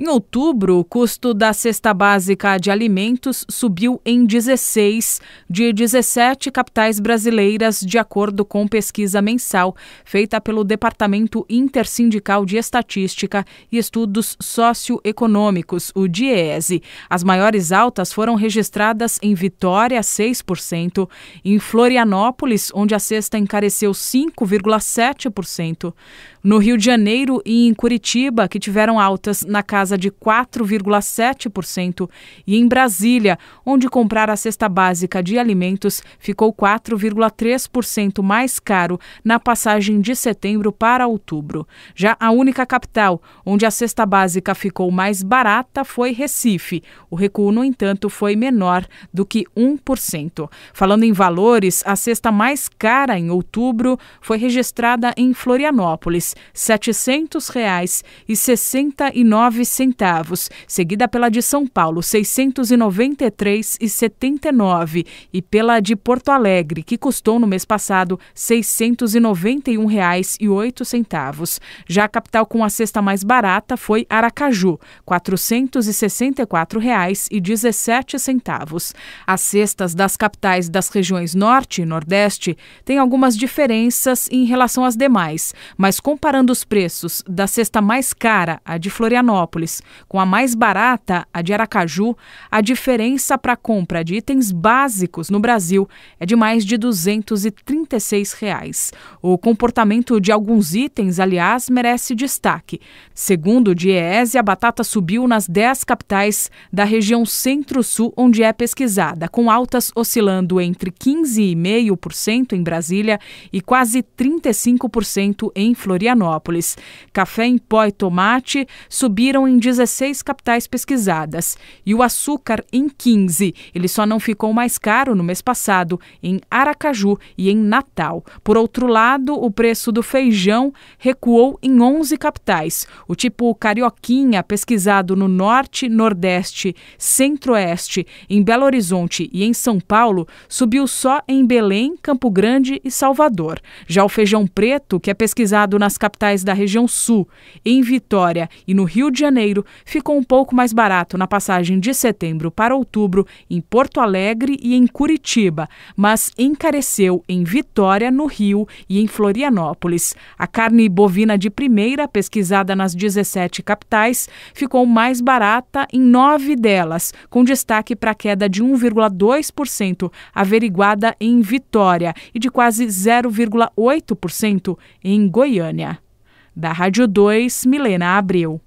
Em outubro, o custo da cesta básica de alimentos subiu em 16 de 17 capitais brasileiras, de acordo com pesquisa mensal feita pelo Departamento Intersindical de Estatística e Estudos Socioeconômicos, o DIESE. As maiores altas foram registradas em Vitória, 6%, em Florianópolis, onde a cesta encareceu 5,7%, no Rio de Janeiro e em Curitiba, que tiveram altas na casa casa de 4,7% e em Brasília, onde comprar a cesta básica de alimentos ficou 4,3% mais caro na passagem de setembro para outubro. Já a única capital onde a cesta básica ficou mais barata foi Recife. O recuo, no entanto, foi menor do que 1%. Falando em valores, a cesta mais cara em outubro foi registrada em Florianópolis, R$ 700,69 centavos, seguida pela de São Paulo, 693,79 e pela de Porto Alegre, que custou no mês passado R$ 691,08. Já a capital com a cesta mais barata foi Aracaju, R$ 464,17. As cestas das capitais das regiões Norte e Nordeste têm algumas diferenças em relação às demais, mas comparando os preços da cesta mais cara, a de Florianópolis, Petrópolis, com a mais barata, a de Aracaju, a diferença para a compra de itens básicos no Brasil é de mais de R$ 236. Reais. O comportamento de alguns itens, aliás, merece destaque. Segundo o DIEESE, a batata subiu nas 10 capitais da região centro-sul onde é pesquisada, com altas oscilando entre 15,5% em Brasília e quase 35% em Florianópolis. Café em pó e tomate subiram em 16 capitais pesquisadas e o açúcar em 15. Ele só não ficou mais caro no mês passado em Aracaju e em Natal. Por outro lado, o preço do feijão recuou em 11 capitais. O tipo carioquinha, pesquisado no norte, nordeste, centro-oeste, em Belo Horizonte e em São Paulo, subiu só em Belém, Campo Grande e Salvador. Já o feijão preto, que é pesquisado nas capitais da região sul, em Vitória e no Rio de Janeiro, janeiro, ficou um pouco mais barato na passagem de setembro para outubro em Porto Alegre e em Curitiba, mas encareceu em Vitória, no Rio e em Florianópolis. A carne bovina de primeira, pesquisada nas 17 capitais, ficou mais barata em nove delas, com destaque para a queda de 1,2% averiguada em Vitória e de quase 0,8% em Goiânia. Da Rádio 2, Milena Abreu.